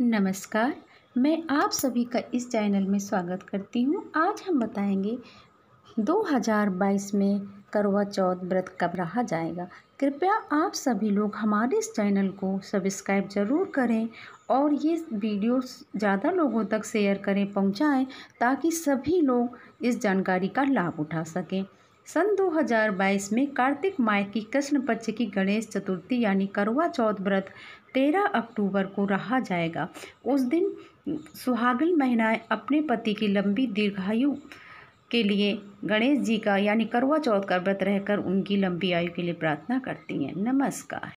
नमस्कार मैं आप सभी का इस चैनल में स्वागत करती हूँ आज हम बताएंगे 2022 में करवा चौथ व्रत कब रहा जाएगा कृपया आप सभी लोग हमारे इस चैनल को सब्सक्राइब ज़रूर करें और ये वीडियो ज़्यादा लोगों तक शेयर करें पहुँचाएँ ताकि सभी लोग इस जानकारी का लाभ उठा सकें सन 2022 में कार्तिक माह की कृष्ण पक्ष की गणेश चतुर्थी यानी करवा चौथ व्रत 13 अक्टूबर को रहा जाएगा उस दिन सुहागिन महिलाएं अपने पति की लंबी दीर्घायु के लिए गणेश जी का यानी करवा चौथ का व्रत रहकर उनकी लंबी आयु के लिए प्रार्थना करती हैं नमस्कार